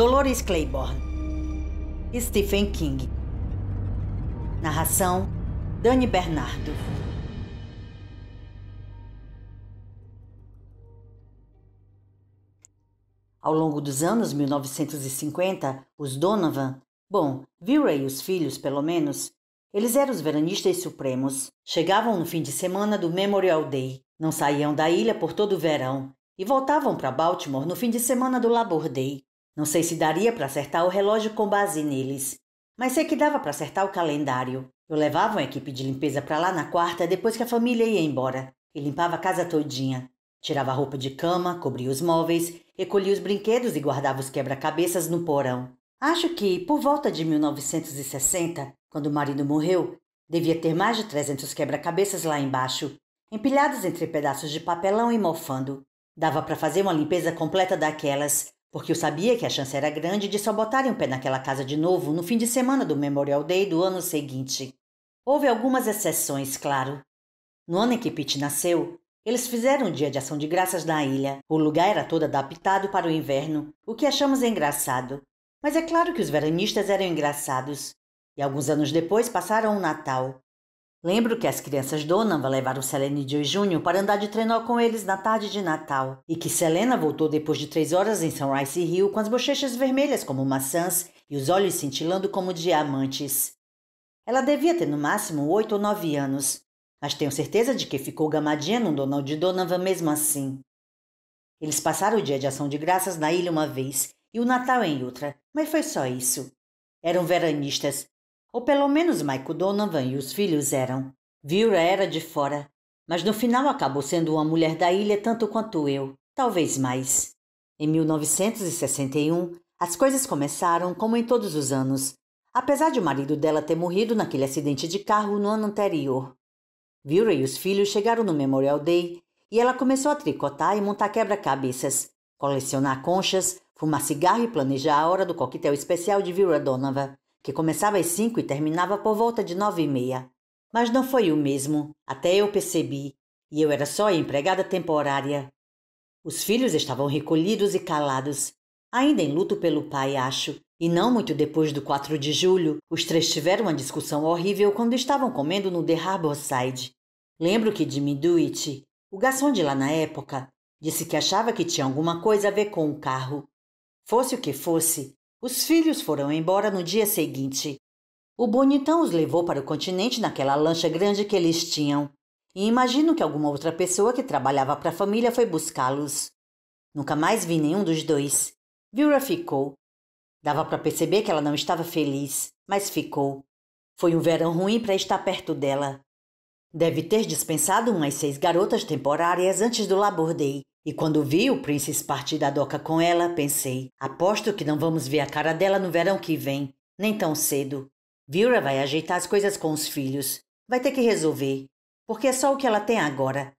Dolores Claiborne. Stephen King. Narração: Dani Bernardo. Ao longo dos anos 1950, os Donovan, bom, Virey e os filhos, pelo menos, eles eram os veranistas supremos. Chegavam no fim de semana do Memorial Day, não saíam da ilha por todo o verão e voltavam para Baltimore no fim de semana do Labor Day. Não sei se daria para acertar o relógio com base neles, mas sei que dava para acertar o calendário. Eu levava uma equipe de limpeza para lá na quarta depois que a família ia embora e limpava a casa todinha. Tirava a roupa de cama, cobria os móveis, recolhia os brinquedos e guardava os quebra-cabeças no porão. Acho que, por volta de 1960, quando o marido morreu, devia ter mais de 300 quebra-cabeças lá embaixo, empilhados entre pedaços de papelão e mofando. Dava para fazer uma limpeza completa daquelas, porque eu sabia que a chance era grande de só botarem o pé naquela casa de novo no fim de semana do Memorial Day do ano seguinte. Houve algumas exceções, claro. No ano em que Pete nasceu, eles fizeram um dia de ação de graças na ilha. O lugar era todo adaptado para o inverno, o que achamos engraçado. Mas é claro que os veranistas eram engraçados. E alguns anos depois passaram o um Natal. Lembro que as crianças Donovan levaram Selena e Joe Jr. para andar de trenó com eles na tarde de Natal, e que Selena voltou depois de três horas em Sunrise Hill com as bochechas vermelhas como maçãs e os olhos cintilando como diamantes. Ela devia ter no máximo oito ou nove anos, mas tenho certeza de que ficou gamadinha no Donald Donovan mesmo assim. Eles passaram o dia de ação de graças na ilha uma vez e o Natal em outra, mas foi só isso. Eram veranistas, ou pelo menos Michael Donovan e os filhos eram. Vira era de fora, mas no final acabou sendo uma mulher da ilha tanto quanto eu, talvez mais. Em 1961, as coisas começaram como em todos os anos, apesar de o marido dela ter morrido naquele acidente de carro no ano anterior. Vira e os filhos chegaram no Memorial Day e ela começou a tricotar e montar quebra-cabeças, colecionar conchas, fumar cigarro e planejar a hora do coquetel especial de Vira Donovan que começava às cinco e terminava por volta de nove e meia. Mas não foi o mesmo, até eu percebi, e eu era só empregada temporária. Os filhos estavam recolhidos e calados, ainda em luto pelo pai, acho, e não muito depois do 4 de julho, os três tiveram uma discussão horrível quando estavam comendo no The Harborside. Lembro que Jimmy Dewitt, o garçom de lá na época, disse que achava que tinha alguma coisa a ver com o carro. Fosse o que fosse, os filhos foram embora no dia seguinte. O bonitão os levou para o continente naquela lancha grande que eles tinham. E imagino que alguma outra pessoa que trabalhava para a família foi buscá-los. Nunca mais vi nenhum dos dois. Vera ficou. Dava para perceber que ela não estava feliz, mas ficou. Foi um verão ruim para estar perto dela. Deve ter dispensado umas seis garotas temporárias antes do Labor Day. E quando vi o Princess partir da doca com ela, pensei: aposto que não vamos ver a cara dela no verão que vem, nem tão cedo. Vira vai ajeitar as coisas com os filhos. Vai ter que resolver, porque é só o que ela tem agora.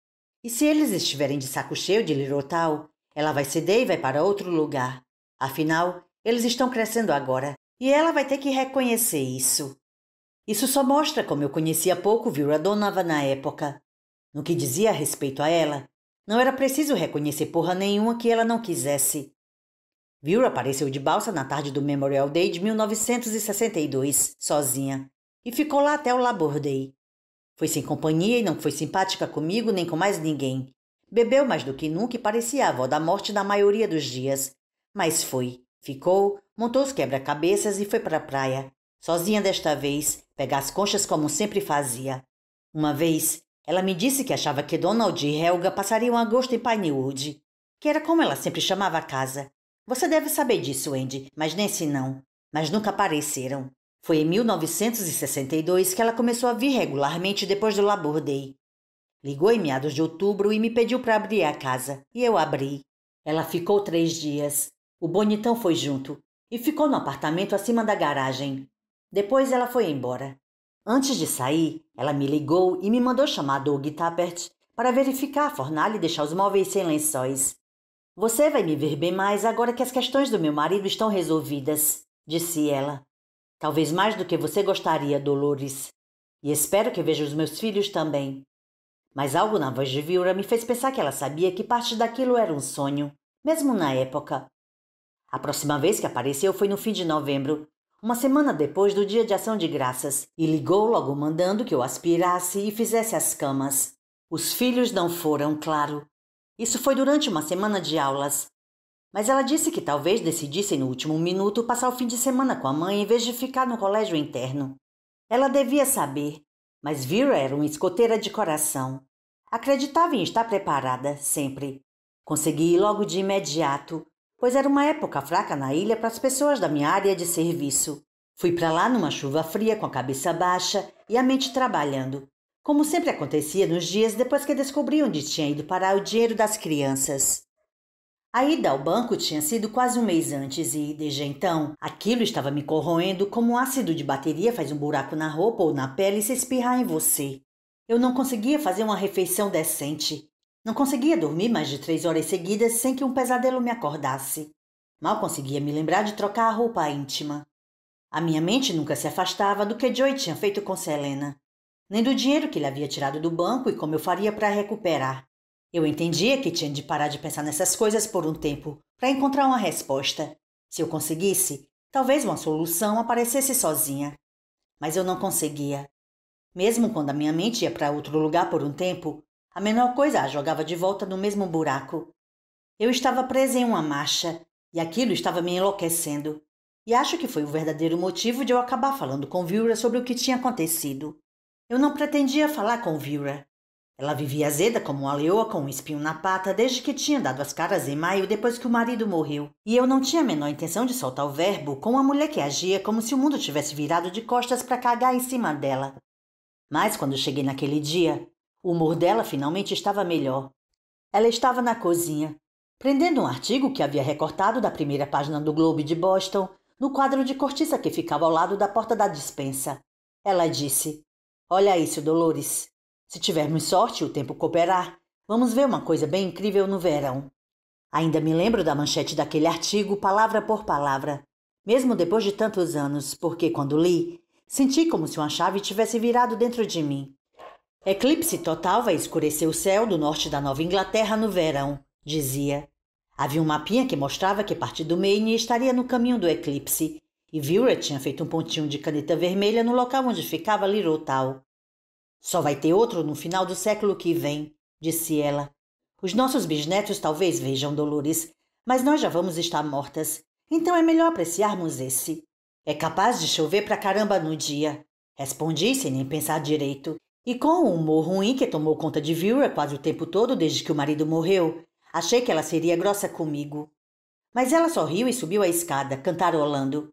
E se eles estiverem de saco cheio de Lirotal, ela vai ceder e vai para outro lugar. Afinal, eles estão crescendo agora, e ela vai ter que reconhecer isso. Isso só mostra como eu conhecia pouco Vira Donava na época. No que dizia a respeito a ela, não era preciso reconhecer porra nenhuma que ela não quisesse. Vira apareceu de balsa na tarde do Memorial Day de 1962, sozinha, e ficou lá até o Labor Day. Foi sem companhia e não foi simpática comigo nem com mais ninguém. Bebeu mais do que nunca e parecia a avó da morte na maioria dos dias. Mas foi, ficou, montou os quebra-cabeças e foi para a praia. Sozinha desta vez, pegar as conchas como sempre fazia. Uma vez, ela me disse que achava que Donald e Helga passariam agosto em Pinewood, que era como ela sempre chamava a casa. Você deve saber disso, Andy, mas nem se não. Mas nunca apareceram. Foi em 1962 que ela começou a vir regularmente depois do Labor Day. Ligou em meados de outubro e me pediu para abrir a casa, e eu abri. Ela ficou três dias. O bonitão foi junto e ficou no apartamento acima da garagem. Depois ela foi embora. Antes de sair, ela me ligou e me mandou chamar Doug Tappert para verificar a fornalha e deixar os móveis sem lençóis. Você vai me ver bem mais agora que as questões do meu marido estão resolvidas, disse ela. Talvez mais do que você gostaria, Dolores. E espero que veja os meus filhos também. Mas algo na voz de Viura me fez pensar que ela sabia que parte daquilo era um sonho, mesmo na época. A próxima vez que apareceu foi no fim de novembro, uma semana depois do dia de ação de graças, e ligou logo mandando que eu aspirasse e fizesse as camas. Os filhos não foram, claro. Isso foi durante uma semana de aulas. Mas ela disse que talvez decidissem no último minuto passar o fim de semana com a mãe em vez de ficar no colégio interno. Ela devia saber, mas Vera era uma escoteira de coração. Acreditava em estar preparada, sempre. Consegui ir logo de imediato, pois era uma época fraca na ilha para as pessoas da minha área de serviço. Fui para lá numa chuva fria com a cabeça baixa e a mente trabalhando, como sempre acontecia nos dias depois que descobri onde tinha ido parar o dinheiro das crianças. A ida ao banco tinha sido quase um mês antes e, desde então, aquilo estava me corroendo como o ácido de bateria faz um buraco na roupa ou na pele e se espirrar em você. Eu não conseguia fazer uma refeição decente. Não conseguia dormir mais de três horas seguidas sem que um pesadelo me acordasse. Mal conseguia me lembrar de trocar a roupa íntima. A minha mente nunca se afastava do que Joey tinha feito com Selena, nem do dinheiro que ele havia tirado do banco e como eu faria para recuperar. Eu entendia que tinha de parar de pensar nessas coisas por um tempo para encontrar uma resposta. Se eu conseguisse, talvez uma solução aparecesse sozinha. Mas eu não conseguia. Mesmo quando a minha mente ia para outro lugar por um tempo, a menor coisa a jogava de volta no mesmo buraco. Eu estava presa em uma marcha e aquilo estava me enlouquecendo. E acho que foi o verdadeiro motivo de eu acabar falando com Viura sobre o que tinha acontecido. Eu não pretendia falar com Viura. Ela vivia azeda como uma leoa com um espinho na pata desde que tinha dado as caras em maio depois que o marido morreu. E eu não tinha a menor intenção de soltar o verbo com uma mulher que agia como se o mundo tivesse virado de costas para cagar em cima dela. Mas quando cheguei naquele dia, o humor dela finalmente estava melhor. Ela estava na cozinha, prendendo um artigo que havia recortado da primeira página do Globo de Boston no quadro de cortiça que ficava ao lado da porta da dispensa. Ela disse: Olha isso, Dolores. Se tivermos sorte e o tempo cooperar, vamos ver uma coisa bem incrível no verão. Ainda me lembro da manchete daquele artigo, palavra por palavra, mesmo depois de tantos anos, porque quando li, senti como se uma chave tivesse virado dentro de mim. Eclipse total vai escurecer o céu do norte da Nova Inglaterra no verão, dizia. Havia um mapinha que mostrava que parte do Maine estaria no caminho do eclipse, e Viewer tinha feito um pontinho de caneta vermelha no local onde ficava Lirotal. Só vai ter outro no final do século que vem, disse ela. Os nossos bisnetos talvez vejam Dolores, mas nós já vamos estar mortas, então é melhor apreciarmos esse. É capaz de chover pra caramba no dia, respondi sem nem pensar direito e com o humor ruim que tomou conta de Vera quase o tempo todo desde que o marido morreu, achei que ela seria grossa comigo. Mas ela sorriu e subiu a escada, cantarolando.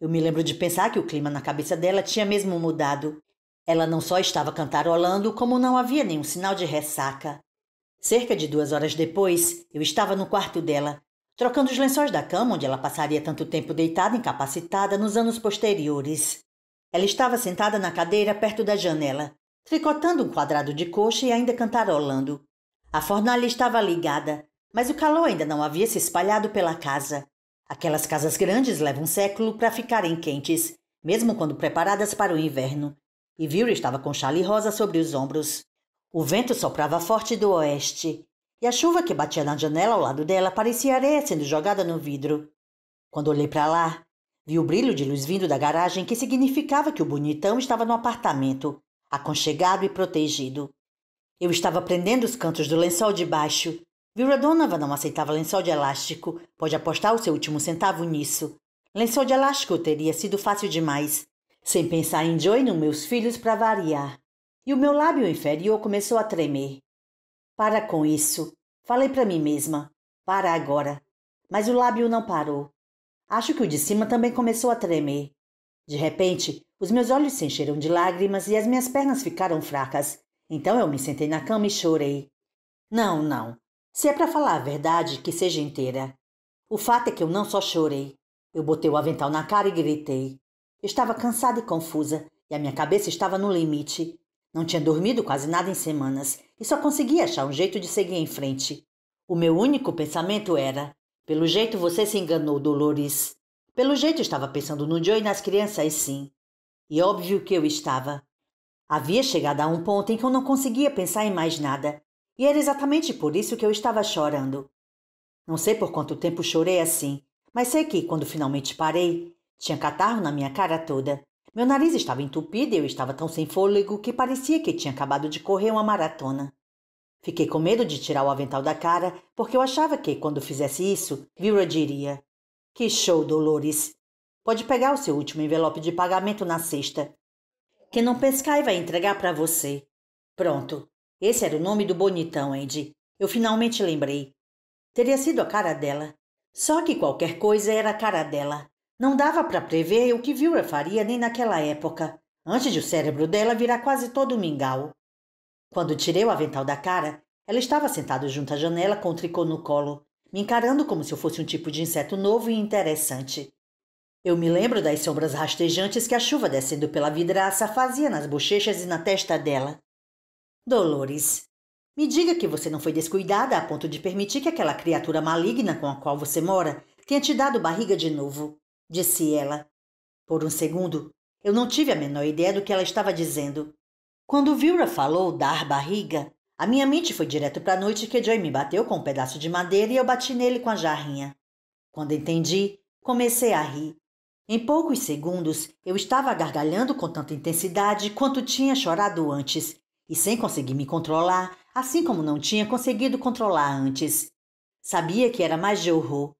Eu me lembro de pensar que o clima na cabeça dela tinha mesmo mudado. Ela não só estava cantarolando, como não havia nenhum sinal de ressaca. Cerca de duas horas depois, eu estava no quarto dela, trocando os lençóis da cama onde ela passaria tanto tempo deitada incapacitada nos anos posteriores. Ela estava sentada na cadeira perto da janela, tricotando um quadrado de coxa e ainda cantarolando. A fornalha estava ligada, mas o calor ainda não havia se espalhado pela casa. Aquelas casas grandes levam um século para ficarem quentes, mesmo quando preparadas para o inverno. E Vira estava com chale rosa sobre os ombros. O vento soprava forte do oeste, e a chuva que batia na janela ao lado dela parecia areia sendo jogada no vidro. Quando olhei para lá, vi o brilho de luz vindo da garagem que significava que o bonitão estava no apartamento, aconchegado e protegido. Eu estava prendendo os cantos do lençol de baixo. Vira Donovan não aceitava lençol de elástico. Pode apostar o seu último centavo nisso. Lençol de elástico teria sido fácil demais. Sem pensar em Joe e nos meus filhos para variar. E o meu lábio inferior começou a tremer. Para com isso. Falei para mim mesma. Para agora. Mas o lábio não parou. Acho que o de cima também começou a tremer. De repente, os meus olhos se encheram de lágrimas e as minhas pernas ficaram fracas. Então eu me sentei na cama e chorei. Não, não. Se é para falar a verdade, que seja inteira. O fato é que eu não só chorei. Eu botei o avental na cara e gritei. estava cansada e confusa, e a minha cabeça estava no limite. Não tinha dormido quase nada em semanas e só conseguia achar um jeito de seguir em frente. O meu único pensamento era: pelo jeito você se enganou, Dolores. Pelo jeito estava pensando no Joe e nas crianças, sim. E óbvio que eu estava. Havia chegado a um ponto em que eu não conseguia pensar em mais nada, e era exatamente por isso que eu estava chorando. Não sei por quanto tempo chorei assim, mas sei que, quando finalmente parei, tinha catarro na minha cara toda. Meu nariz estava entupido e eu estava tão sem fôlego que parecia que tinha acabado de correr uma maratona. Fiquei com medo de tirar o avental da cara, porque eu achava que, quando fizesse isso, Vira diria: que show, Dolores! Pode pegar o seu último envelope de pagamento na sexta. Quem não pescar e vai entregar para você. Pronto. Esse era o nome do bonitão, Andy. Eu finalmente lembrei. Teria sido a cara dela. Só que qualquer coisa era a cara dela. Não dava para prever o que Vilra faria nem naquela época, antes de o cérebro dela virar quase todo mingau. Quando tirei o avental da cara, ela estava sentada junto à janela com o tricô no colo me encarando como se eu fosse um tipo de inseto novo e interessante. Eu me lembro das sombras rastejantes que a chuva descendo pela vidraça fazia nas bochechas e na testa dela. Dolores, me diga que você não foi descuidada a ponto de permitir que aquela criatura maligna com a qual você mora tenha te dado barriga de novo, disse ela. Por um segundo, eu não tive a menor ideia do que ela estava dizendo. Quando Vilra falou dar barriga, a minha mente foi direto para a noite que Joey me bateu com um pedaço de madeira e eu bati nele com a jarrinha. Quando entendi, comecei a rir. Em poucos segundos, eu estava gargalhando com tanta intensidade quanto tinha chorado antes, e sem conseguir me controlar, assim como não tinha conseguido controlar antes. Sabia que era mais de horror.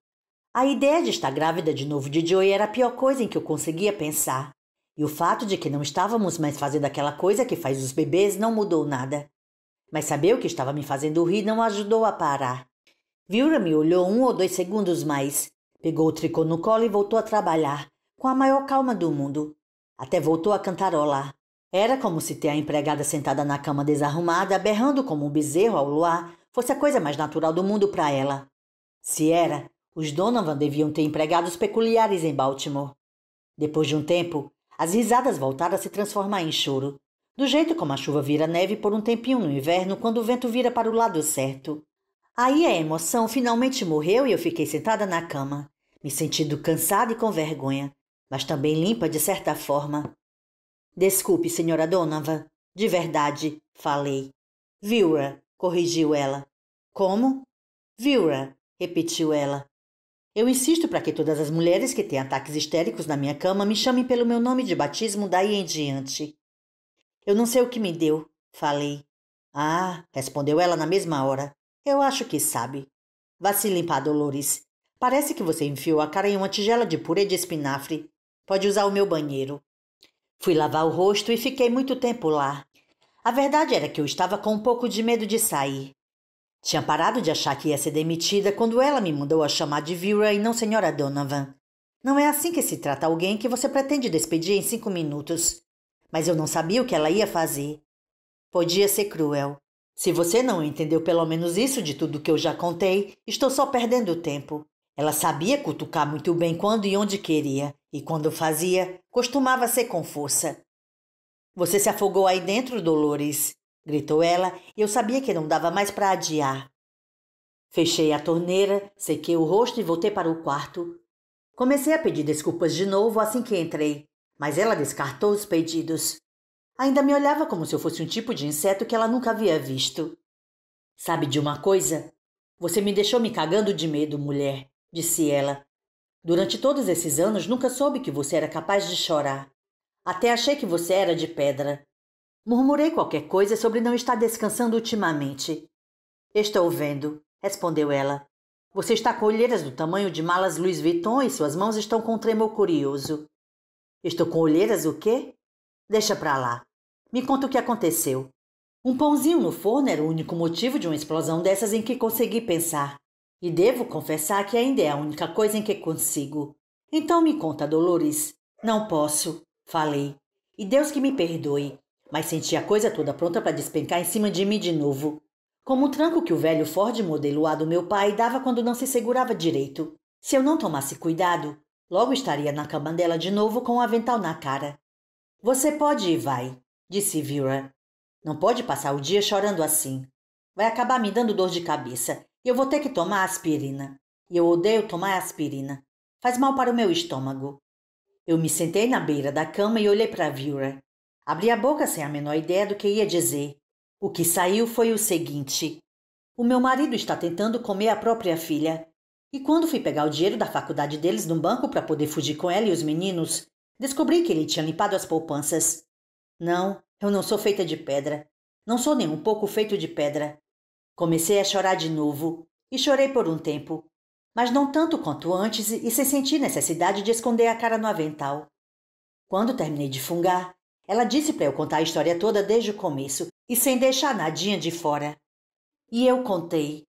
A ideia de estar grávida de novo de Joey era a pior coisa em que eu conseguia pensar. E o fato de que não estávamos mais fazendo aquela coisa que faz os bebês não mudou nada. Mas saber o que estava me fazendo rir não ajudou a parar. Vilra me olhou um ou dois segundos mais, pegou o tricô no colo e voltou a trabalhar, com a maior calma do mundo. Até voltou a cantarolar. Era como se ter a empregada sentada na cama desarrumada, berrando como um bezerro ao luar, fosse a coisa mais natural do mundo para ela. Se era, os Donovan deviam ter empregados peculiares em Baltimore. Depois de um tempo, as risadas voltaram a se transformar em choro. Do jeito como a chuva vira neve por um tempinho no inverno quando o vento vira para o lado certo. Aí a emoção finalmente morreu e eu fiquei sentada na cama, me sentindo cansada e com vergonha, mas também limpa de certa forma. Desculpe, senhora Donovan. De verdade, falei. Vilra, corrigiu ela. Como? Vilra, repetiu ela. Eu insisto para que todas as mulheres que têm ataques histéricos na minha cama me chamem pelo meu nome de batismo daí em diante. Eu não sei o que me deu, falei. Ah, respondeu ela na mesma hora. Eu acho que sabe. Vá se limpar, Dolores. Parece que você enfiou a cara em uma tigela de purê de espinafre. Pode usar o meu banheiro. Fui lavar o rosto e fiquei muito tempo lá. A verdade era que eu estava com um pouco de medo de sair. Tinha parado de achar que ia ser demitida quando ela me mandou a chamar de Vira e não Senhora Donovan. Não é assim que se trata alguém que você pretende despedir em cinco minutos mas eu não sabia o que ela ia fazer. Podia ser cruel. Se você não entendeu pelo menos isso de tudo que eu já contei, estou só perdendo tempo. Ela sabia cutucar muito bem quando e onde queria, e quando fazia, costumava ser com força. Você se afogou aí dentro, Dolores, gritou ela, e eu sabia que não dava mais para adiar. Fechei a torneira, sequei o rosto e voltei para o quarto. Comecei a pedir desculpas de novo assim que entrei mas ela descartou os pedidos. Ainda me olhava como se eu fosse um tipo de inseto que ela nunca havia visto. Sabe de uma coisa? Você me deixou me cagando de medo, mulher, disse ela. Durante todos esses anos nunca soube que você era capaz de chorar. Até achei que você era de pedra. Murmurei qualquer coisa sobre não estar descansando ultimamente. Estou vendo, respondeu ela. Você está com olheiras do tamanho de malas Louis Vuitton e suas mãos estão com um tremor curioso. Estou com olheiras o quê? Deixa pra lá. Me conta o que aconteceu. Um pãozinho no forno era o único motivo de uma explosão dessas em que consegui pensar. E devo confessar que ainda é a única coisa em que consigo. Então me conta, Dolores. Não posso, falei. E Deus que me perdoe, mas senti a coisa toda pronta para despencar em cima de mim de novo. Como o tranco que o velho Ford modelo A do meu pai dava quando não se segurava direito. Se eu não tomasse cuidado, Logo estaria na cama dela de novo com o um avental na cara. Você pode ir, vai, disse Vera. Não pode passar o dia chorando assim. Vai acabar me dando dor de cabeça e eu vou ter que tomar aspirina. E eu odeio tomar aspirina. Faz mal para o meu estômago. Eu me sentei na beira da cama e olhei para Vera. Abri a boca sem a menor ideia do que ia dizer. O que saiu foi o seguinte: O meu marido está tentando comer a própria filha. E quando fui pegar o dinheiro da faculdade deles no banco para poder fugir com ela e os meninos, descobri que ele tinha limpado as poupanças. Não, eu não sou feita de pedra. Não sou nem um pouco feito de pedra. Comecei a chorar de novo e chorei por um tempo, mas não tanto quanto antes e sem sentir necessidade de esconder a cara no avental. Quando terminei de fungar, ela disse para eu contar a história toda desde o começo e sem deixar nadinha de fora. E eu contei.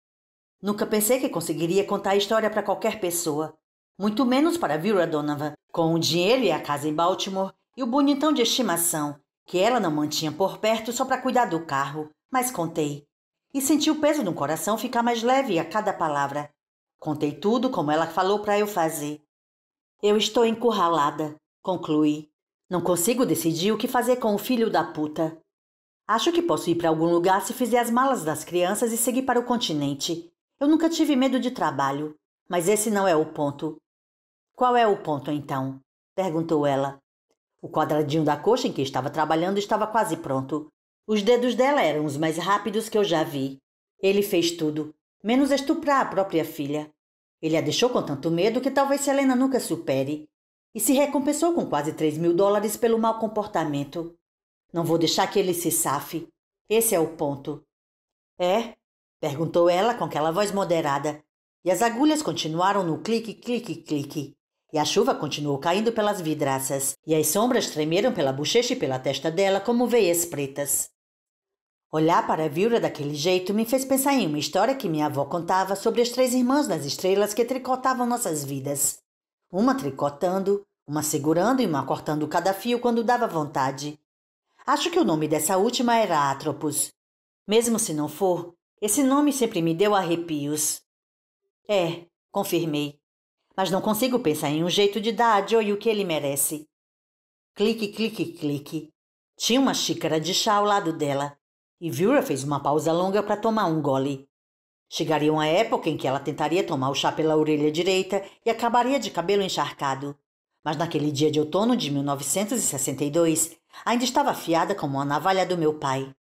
Nunca pensei que conseguiria contar a história para qualquer pessoa, muito menos para Vira Donovan, com o dinheiro e a casa em Baltimore e o bonitão de estimação, que ela não mantinha por perto só para cuidar do carro, mas contei. E senti o peso do coração ficar mais leve a cada palavra. Contei tudo como ela falou para eu fazer. Eu estou encurralada, concluí. Não consigo decidir o que fazer com o filho da puta. Acho que posso ir para algum lugar se fizer as malas das crianças e seguir para o continente. Eu nunca tive medo de trabalho, mas esse não é o ponto. Qual é o ponto então? perguntou ela. O quadradinho da coxa em que estava trabalhando estava quase pronto. Os dedos dela eram os mais rápidos que eu já vi. Ele fez tudo, menos estuprar a própria filha. Ele a deixou com tanto medo que talvez Selena nunca supere. E se recompensou com quase três mil dólares pelo mau comportamento. Não vou deixar que ele se safe. Esse é o ponto. É, Perguntou ela com aquela voz moderada. E as agulhas continuaram no clique, clique, clique. E a chuva continuou caindo pelas vidraças, e as sombras tremeram pela bochecha e pela testa dela como veias pretas. Olhar para a viúva daquele jeito me fez pensar em uma história que minha avó contava sobre as três irmãs das estrelas que tricotavam nossas vidas. Uma tricotando, uma segurando e uma cortando cada fio quando dava vontade. Acho que o nome dessa última era Atropos. Mesmo se não for, esse nome sempre me deu arrepios. É, confirmei. Mas não consigo pensar em um jeito de dar a Joey o que ele merece. Clique, clique, clique. Tinha uma xícara de chá ao lado dela, e Vera fez uma pausa longa para tomar um gole. Chegaria uma época em que ela tentaria tomar o chá pela orelha direita e acabaria de cabelo encharcado. Mas naquele dia de outono de 1962, ainda estava afiada como a navalha do meu pai.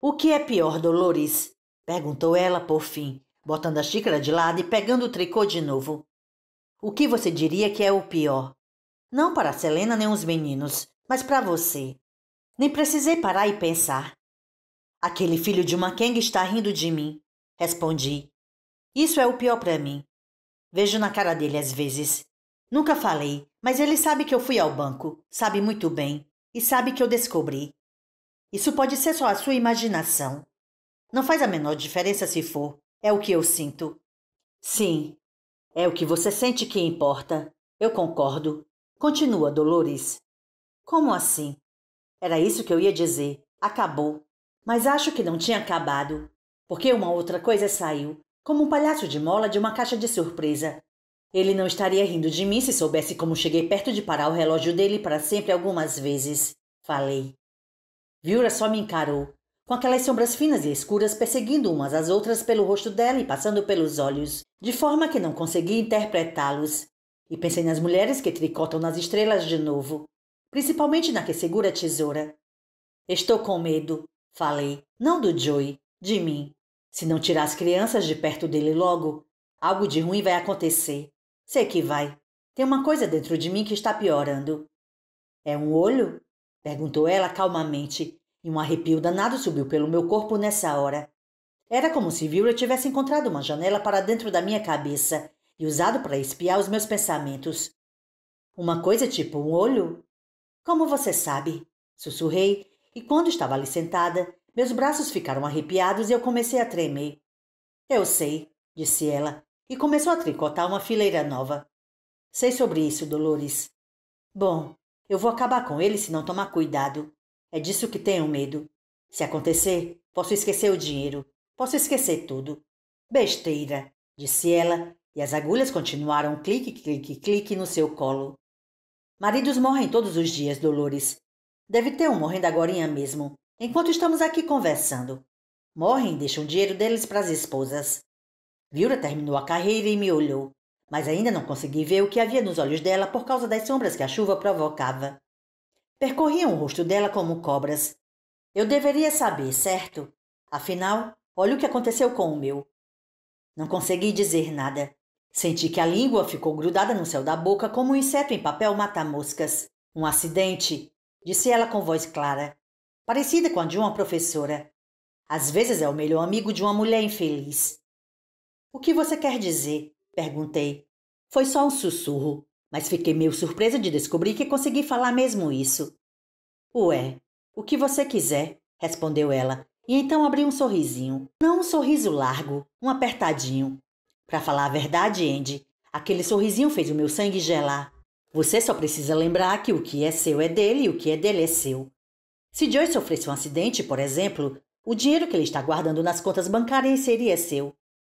O que é pior, Dolores? Perguntou ela por fim, botando a xícara de lado e pegando o tricô de novo. O que você diria que é o pior? Não para Selena nem os meninos, mas para você. Nem precisei parar e pensar. Aquele filho de uma Kang está rindo de mim, respondi. Isso é o pior para mim. Vejo na cara dele às vezes. Nunca falei, mas ele sabe que eu fui ao banco, sabe muito bem, e sabe que eu descobri. Isso pode ser só a sua imaginação. Não faz a menor diferença se for. É o que eu sinto. Sim, é o que você sente que importa. Eu concordo. Continua, Dolores. Como assim? Era isso que eu ia dizer. Acabou. Mas acho que não tinha acabado. Porque uma outra coisa saiu, como um palhaço de mola de uma caixa de surpresa. Ele não estaria rindo de mim se soubesse como cheguei perto de parar o relógio dele para sempre algumas vezes. Falei. Viura só me encarou, com aquelas sombras finas e escuras perseguindo umas às outras pelo rosto dela e passando pelos olhos, de forma que não conseguia interpretá-los. E pensei nas mulheres que tricotam nas estrelas de novo, principalmente na que segura a tesoura. Estou com medo, falei, não do Joey, de mim. Se não tirar as crianças de perto dele logo, algo de ruim vai acontecer. Sei que vai. Tem uma coisa dentro de mim que está piorando. É um olho? perguntou ela calmamente, e um arrepio danado subiu pelo meu corpo nessa hora. Era como se Vira tivesse encontrado uma janela para dentro da minha cabeça e usado para espiar os meus pensamentos. Uma coisa tipo um olho? Como você sabe? Sussurrei, e quando estava ali sentada, meus braços ficaram arrepiados e eu comecei a tremer. Eu sei, disse ela, e começou a tricotar uma fileira nova. Sei sobre isso, Dolores. Bom, eu vou acabar com ele se não tomar cuidado. É disso que tenho medo. Se acontecer, posso esquecer o dinheiro, posso esquecer tudo. Besteira, disse ela, e as agulhas continuaram clique, clique, clique no seu colo. Maridos morrem todos os dias, Dolores. Deve ter um morrendo agora mesmo, enquanto estamos aqui conversando. Morrem e deixam o dinheiro deles para as esposas. Viura terminou a carreira e me olhou, mas ainda não consegui ver o que havia nos olhos dela por causa das sombras que a chuva provocava. Percorriam o rosto dela como cobras. Eu deveria saber, certo? Afinal, olha o que aconteceu com o meu. Não consegui dizer nada. Senti que a língua ficou grudada no céu da boca como um inseto em papel mata-moscas. Um acidente, disse ela com voz clara, parecida com a de uma professora. Às vezes é o melhor amigo de uma mulher infeliz. O que você quer dizer? perguntei. Foi só um sussurro mas fiquei meio surpresa de descobrir que consegui falar mesmo isso. Ué, o que você quiser, respondeu ela, e então abri um sorrisinho. Não um sorriso largo, um apertadinho. Para falar a verdade, Andy, aquele sorrisinho fez o meu sangue gelar. Você só precisa lembrar que o que é seu é dele e o que é dele é seu. Se Joyce sofresse um acidente, por exemplo, o dinheiro que ele está guardando nas contas bancárias seria seu.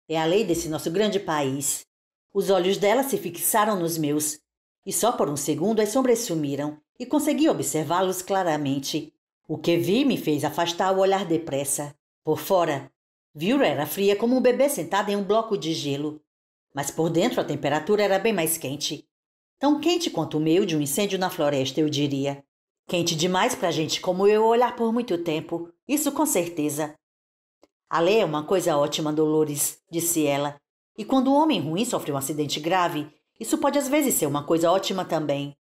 É a lei desse nosso grande país. Os olhos dela se fixaram nos meus, e só por um segundo as sombras sumiram e consegui observá-los claramente. O que vi me fez afastar o olhar depressa. Por fora, Viura era fria como um bebê sentado em um bloco de gelo, mas por dentro a temperatura era bem mais quente. Tão quente quanto o meio de um incêndio na floresta, eu diria. Quente demais para gente como eu olhar por muito tempo, isso com certeza. A lei é uma coisa ótima, Dolores, disse ela. E quando o homem ruim sofre um acidente grave, isso pode às vezes ser uma coisa ótima também.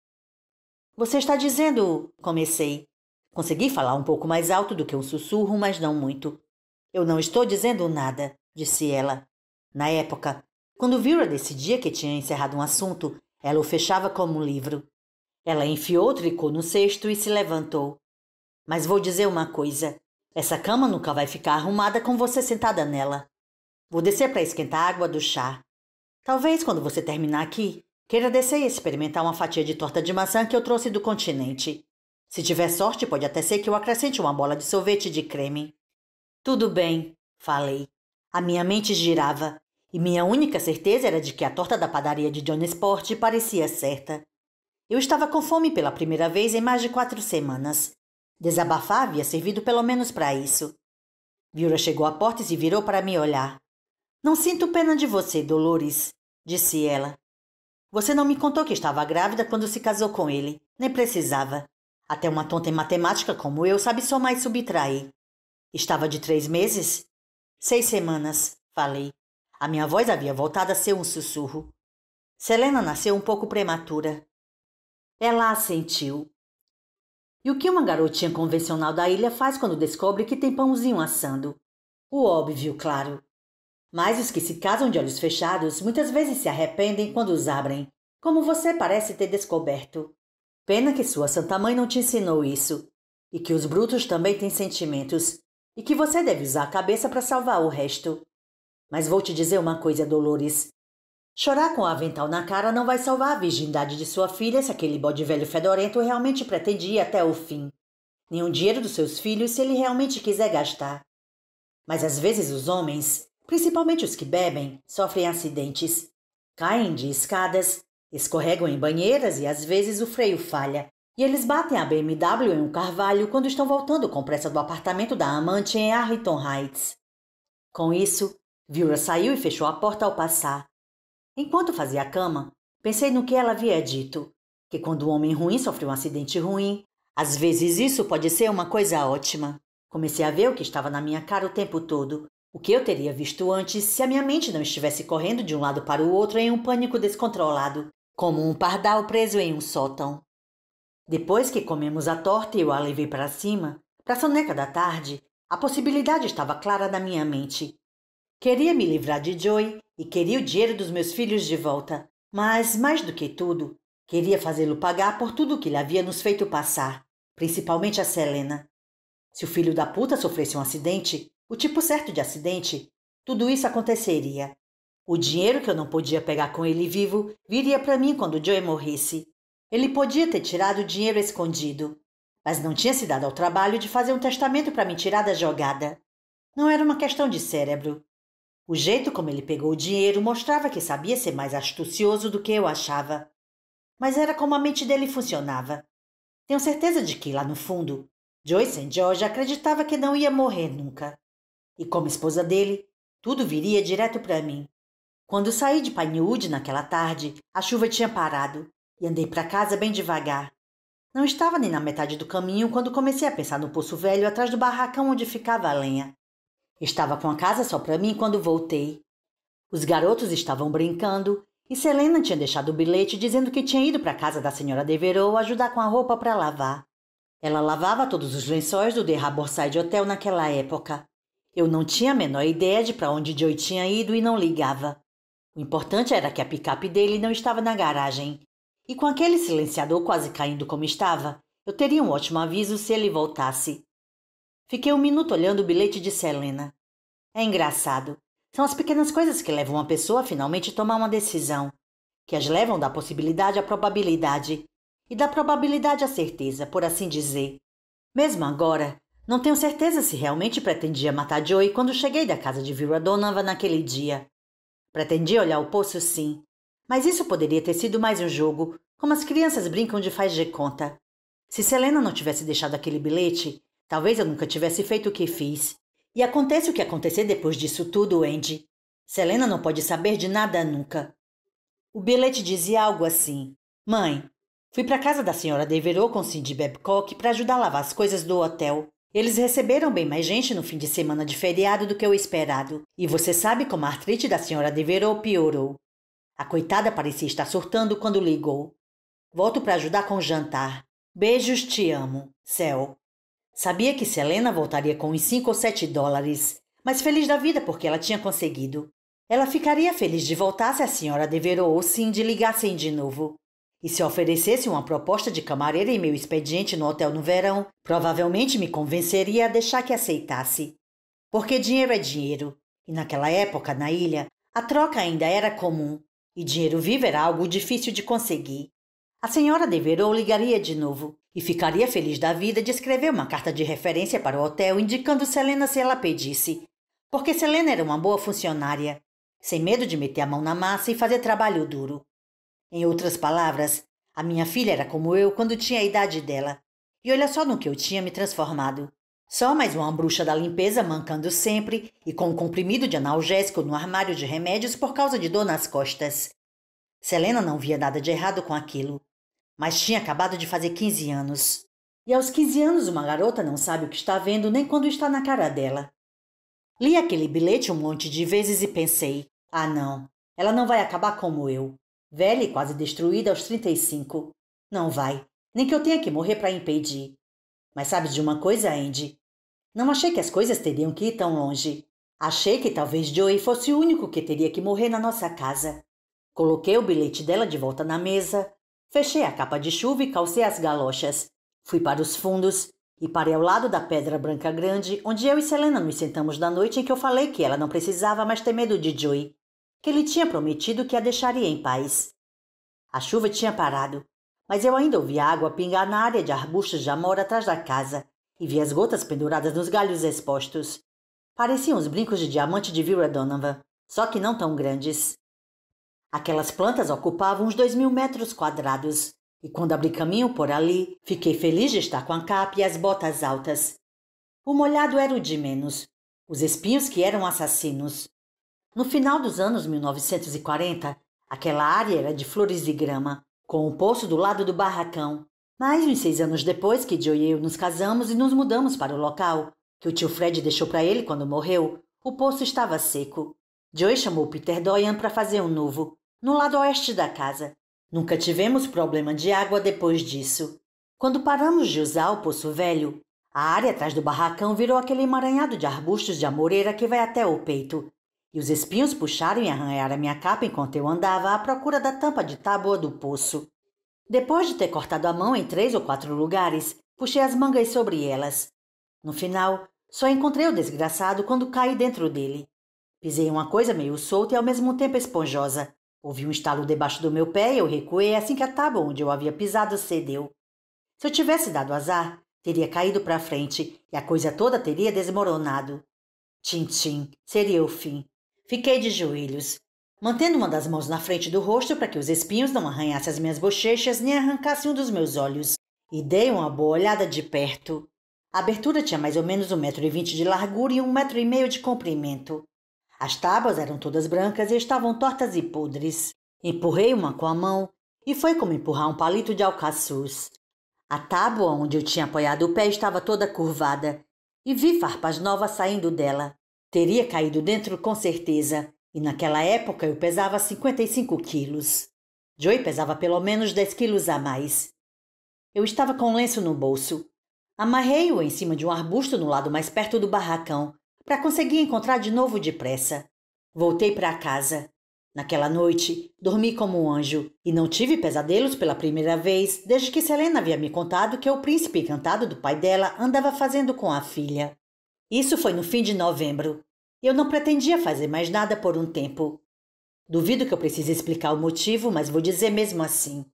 Você está dizendo. Comecei. Consegui falar um pouco mais alto do que um sussurro, mas não muito. Eu não estou dizendo nada, disse ela. Na época, quando Vera decidia que tinha encerrado um assunto, ela o fechava como um livro. Ela enfiou o tricô no cesto e se levantou. Mas vou dizer uma coisa: essa cama nunca vai ficar arrumada com você sentada nela. Vou descer para esquentar a água do chá. Talvez quando você terminar aqui, queira descer e experimentar uma fatia de torta de maçã que eu trouxe do continente. Se tiver sorte, pode até ser que eu acrescente uma bola de sorvete de creme. Tudo bem, falei. A minha mente girava, e minha única certeza era de que a torta da padaria de John Sport parecia certa. Eu estava com fome pela primeira vez em mais de quatro semanas. Desabafar havia servido pelo menos para isso. Viura chegou à porta e se virou para me olhar. Não sinto pena de você, Dolores, disse ela. Você não me contou que estava grávida quando se casou com ele. Nem precisava. Até uma tonta em matemática como eu sabe somar e subtrair. Estava de três meses? Seis semanas, falei. A minha voz havia voltado a ser um sussurro. Selena nasceu um pouco prematura. Ela assentiu. E o que uma garotinha convencional da ilha faz quando descobre que tem pãozinho assando? O óbvio, claro. Mas os que se casam de olhos fechados muitas vezes se arrependem quando os abrem, como você parece ter descoberto. Pena que sua santa mãe não te ensinou isso, e que os brutos também têm sentimentos, e que você deve usar a cabeça para salvar o resto. Mas vou te dizer uma coisa, Dolores. Chorar com o avental na cara não vai salvar a virgindade de sua filha se aquele bode velho fedorento realmente pretendia até o fim. Nem o dinheiro dos seus filhos se ele realmente quiser gastar. Mas às vezes os homens, Principalmente os que bebem sofrem acidentes, caem de escadas, escorregam em banheiras e às vezes o freio falha. E eles batem a BMW em um carvalho quando estão voltando com pressa do apartamento da amante em Arlington Heights. Com isso, Viura saiu e fechou a porta ao passar. Enquanto fazia a cama, pensei no que ela havia dito: que quando um homem ruim sofre um acidente ruim, às vezes isso pode ser uma coisa ótima. Comecei a ver o que estava na minha cara o tempo todo, o que eu teria visto antes se a minha mente não estivesse correndo de um lado para o outro em um pânico descontrolado, como um pardal preso em um sótão. Depois que comemos a torta e eu a levei para cima, para a soneca da tarde, a possibilidade estava clara na minha mente. Queria me livrar de Joey e queria o dinheiro dos meus filhos de volta, mas, mais do que tudo, queria fazê-lo pagar por tudo o que ele havia nos feito passar, principalmente a Selena. Se o filho da puta sofresse um acidente, o tipo certo de acidente, tudo isso aconteceria. O dinheiro que eu não podia pegar com ele vivo viria para mim quando Joey morresse. Ele podia ter tirado o dinheiro escondido, mas não tinha se dado ao trabalho de fazer um testamento para me tirar da jogada. Não era uma questão de cérebro. O jeito como ele pegou o dinheiro mostrava que sabia ser mais astucioso do que eu achava. Mas era como a mente dele funcionava. Tenho certeza de que, lá no fundo, Joyce and George acreditava que não ia morrer nunca. E como esposa dele, tudo viria direto para mim. Quando saí de Pinewood naquela tarde, a chuva tinha parado e andei para casa bem devagar. Não estava nem na metade do caminho quando comecei a pensar no poço velho atrás do barracão onde ficava a lenha. Estava com a casa só para mim quando voltei. Os garotos estavam brincando e Selena tinha deixado o bilhete dizendo que tinha ido para a casa da senhora Devereux ajudar com a roupa para lavar. Ela lavava todos os lençóis do The Harborside Hotel naquela época eu não tinha a menor ideia de para onde Joe tinha ido e não ligava. O importante era que a picape dele não estava na garagem. E com aquele silenciador quase caindo como estava, eu teria um ótimo aviso se ele voltasse. Fiquei um minuto olhando o bilhete de Selena. É engraçado. São as pequenas coisas que levam uma pessoa a finalmente tomar uma decisão, que as levam da possibilidade à probabilidade e da probabilidade à certeza, por assim dizer. Mesmo agora, não tenho certeza se realmente pretendia matar Joey quando cheguei da casa de Vira Donovan naquele dia. Pretendia olhar o poço, sim. Mas isso poderia ter sido mais um jogo, como as crianças brincam de faz de conta. Se Selena não tivesse deixado aquele bilhete, talvez eu nunca tivesse feito o que fiz. E acontece o que acontecer depois disso tudo, Andy. Selena não pode saber de nada nunca. O bilhete dizia algo assim: Mãe, fui para casa da senhora Devereux com Cindy Babcock para ajudar a lavar as coisas do hotel. Eles receberam bem mais gente no fim de semana de feriado do que o esperado, e você sabe como a artrite da senhora Deverou piorou. A coitada parecia estar surtando quando ligou. Volto para ajudar com o jantar. Beijos, te amo. Céu. Sabia que Selena voltaria com os 5 ou 7 dólares, mas feliz da vida porque ela tinha conseguido. Ela ficaria feliz de voltar se a senhora Deverou ou de ligassem de novo. E se oferecesse uma proposta de camareira em meu expediente no hotel no verão, provavelmente me convenceria a deixar que aceitasse. Porque dinheiro é dinheiro, e naquela época, na ilha, a troca ainda era comum, e dinheiro vivo era algo difícil de conseguir. A senhora Deverou ligaria de novo e ficaria feliz da vida de escrever uma carta de referência para o hotel indicando Selena se ela pedisse. Porque Selena era uma boa funcionária, sem medo de meter a mão na massa e fazer trabalho duro. Em outras palavras, a minha filha era como eu quando tinha a idade dela. E olha só no que eu tinha me transformado. Só mais uma bruxa da limpeza mancando sempre e com um comprimido de analgésico no armário de remédios por causa de dor nas costas. Selena não via nada de errado com aquilo, mas tinha acabado de fazer 15 anos. E aos 15 anos uma garota não sabe o que está vendo nem quando está na cara dela. Li aquele bilhete um monte de vezes e pensei: ah, não, ela não vai acabar como eu velha e quase destruída aos 35. Não vai, nem que eu tenha que morrer para impedir. Mas sabes de uma coisa, Andy? Não achei que as coisas teriam que ir tão longe. Achei que talvez Joey fosse o único que teria que morrer na nossa casa. Coloquei o bilhete dela de volta na mesa, fechei a capa de chuva e calcei as galochas. Fui para os fundos e parei ao lado da pedra branca grande, onde eu e Selena nos sentamos na noite em que eu falei que ela não precisava mais ter medo de Joey que ele tinha prometido que a deixaria em paz. A chuva tinha parado, mas eu ainda ouvia água pingar na área de arbustos de amor atrás da casa e via as gotas penduradas nos galhos expostos. Pareciam os brincos de diamante de Vera Donovan, só que não tão grandes. Aquelas plantas ocupavam uns dois mil metros quadrados, e quando abri caminho por ali, fiquei feliz de estar com a capa e as botas altas. O molhado era o de menos, os espinhos que eram assassinos. No final dos anos 1940, aquela área era de flores e grama, com o um poço do lado do barracão. Mais uns seis anos depois que Joe e eu nos casamos e nos mudamos para o local, que o tio Fred deixou para ele quando morreu, o poço estava seco. Joe chamou Peter Doyan para fazer um novo, no lado oeste da casa. Nunca tivemos problema de água depois disso. Quando paramos de usar o poço velho, a área atrás do barracão virou aquele emaranhado de arbustos de amoreira que vai até o peito, e os espinhos puxaram e arranharam a minha capa enquanto eu andava à procura da tampa de tábua do poço. Depois de ter cortado a mão em três ou quatro lugares, puxei as mangas sobre elas. No final, só encontrei o desgraçado quando caí dentro dele. Pisei uma coisa meio solta e ao mesmo tempo esponjosa. Ouvi um estalo debaixo do meu pé e eu recuei assim que a tábua onde eu havia pisado cedeu. Se eu tivesse dado azar, teria caído para frente e a coisa toda teria desmoronado. Tim-tim, seria o fim. Fiquei de joelhos, mantendo uma das mãos na frente do rosto para que os espinhos não arranhassem as minhas bochechas nem arrancassem um dos meus olhos, e dei uma boa olhada de perto. A abertura tinha mais ou menos um metro e vinte de largura e um metro e meio de comprimento. As tábuas eram todas brancas e estavam tortas e podres. Empurrei uma com a mão e foi como empurrar um palito de alcaçuz. A tábua onde eu tinha apoiado o pé estava toda curvada e vi farpas novas saindo dela. Teria caído dentro com certeza, e naquela época eu pesava 55 quilos. Joey pesava pelo menos 10 quilos a mais. Eu estava com um lenço no bolso. Amarrei-o em cima de um arbusto no lado mais perto do barracão, para conseguir encontrar de novo depressa. Voltei para casa. Naquela noite, dormi como um anjo e não tive pesadelos pela primeira vez desde que Selena havia me contado que o príncipe encantado do pai dela andava fazendo com a filha. Isso foi no fim de novembro. Eu não pretendia fazer mais nada por um tempo. Duvido que eu precise explicar o motivo, mas vou dizer mesmo assim.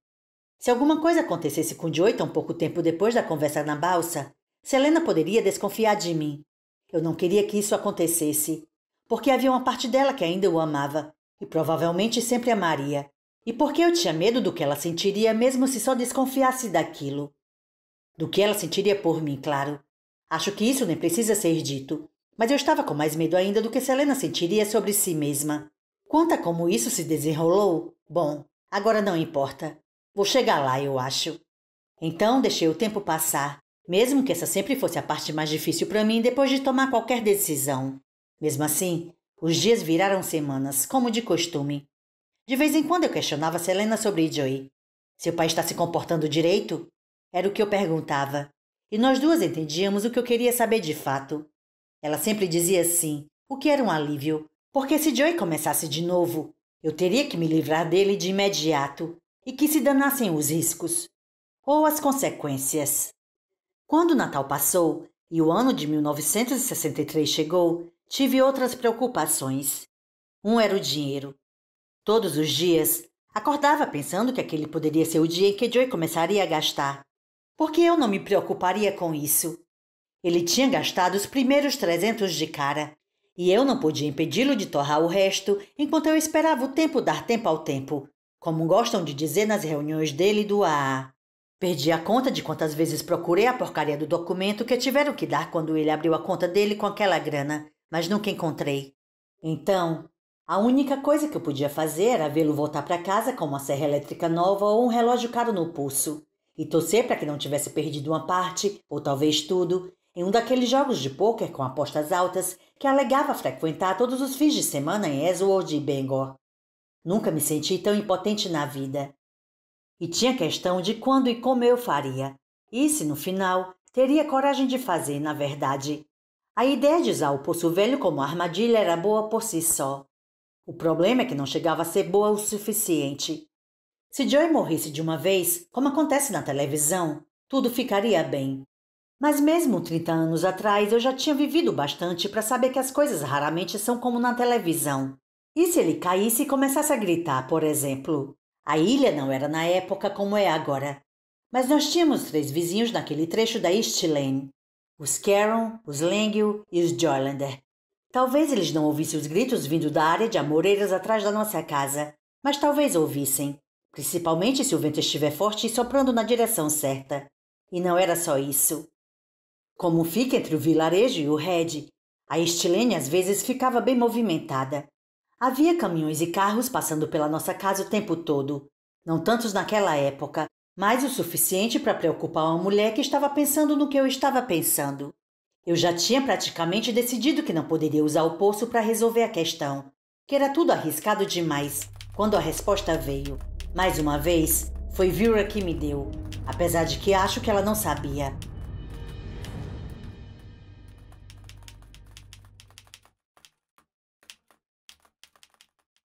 Se alguma coisa acontecesse com Joita um pouco tempo depois da conversa na balsa, Selena poderia desconfiar de mim. Eu não queria que isso acontecesse, porque havia uma parte dela que ainda o amava e provavelmente sempre amaria, e porque eu tinha medo do que ela sentiria mesmo se só desconfiasse daquilo. Do que ela sentiria por mim, claro. Acho que isso nem precisa ser dito, mas eu estava com mais medo ainda do que Selena sentiria sobre si mesma. Conta como isso se desenrolou? Bom, agora não importa. Vou chegar lá, eu acho. Então deixei o tempo passar, mesmo que essa sempre fosse a parte mais difícil para mim depois de tomar qualquer decisão. Mesmo assim, os dias viraram semanas, como de costume. De vez em quando eu questionava Selena sobre Joey. Seu pai está se comportando direito? Era o que eu perguntava e nós duas entendíamos o que eu queria saber de fato. Ela sempre dizia assim, o que era um alívio, porque se Joey começasse de novo, eu teria que me livrar dele de imediato e que se danassem os riscos ou as consequências. Quando o Natal passou e o ano de 1963 chegou, tive outras preocupações. Um era o dinheiro. Todos os dias, acordava pensando que aquele poderia ser o dia em que Joey começaria a gastar porque eu não me preocuparia com isso. Ele tinha gastado os primeiros 300 de cara, e eu não podia impedi-lo de torrar o resto enquanto eu esperava o tempo dar tempo ao tempo, como gostam de dizer nas reuniões dele do AA. Perdi a conta de quantas vezes procurei a porcaria do documento que tiveram que dar quando ele abriu a conta dele com aquela grana, mas nunca encontrei. Então, a única coisa que eu podia fazer era vê-lo voltar para casa com uma serra elétrica nova ou um relógio caro no pulso e torcer para que não tivesse perdido uma parte, ou talvez tudo, em um daqueles jogos de pôquer com apostas altas que alegava frequentar todos os fins de semana em Esword e Bangor. Nunca me senti tão impotente na vida. E tinha questão de quando e como eu faria, e se no final teria coragem de fazer, na verdade. A ideia de usar o poço velho como armadilha era boa por si só. O problema é que não chegava a ser boa o suficiente. Se Joy morresse de uma vez, como acontece na televisão, tudo ficaria bem. Mas mesmo 30 anos atrás, eu já tinha vivido bastante para saber que as coisas raramente são como na televisão. E se ele caísse e começasse a gritar, por exemplo? A ilha não era na época como é agora. Mas nós tínhamos três vizinhos naquele trecho da East Lane. Os Caron, os Langell e os Joylander. Talvez eles não ouvissem os gritos vindo da área de amoreiras atrás da nossa casa, mas talvez ouvissem principalmente se o vento estiver forte e soprando na direção certa. E não era só isso. Como fica entre o vilarejo e o Red, a Estilene às vezes ficava bem movimentada. Havia caminhões e carros passando pela nossa casa o tempo todo. Não tantos naquela época, mas o suficiente para preocupar uma mulher que estava pensando no que eu estava pensando. Eu já tinha praticamente decidido que não poderia usar o poço para resolver a questão, que era tudo arriscado demais, quando a resposta veio. Mais uma vez, foi Vera que me deu, apesar de que acho que ela não sabia.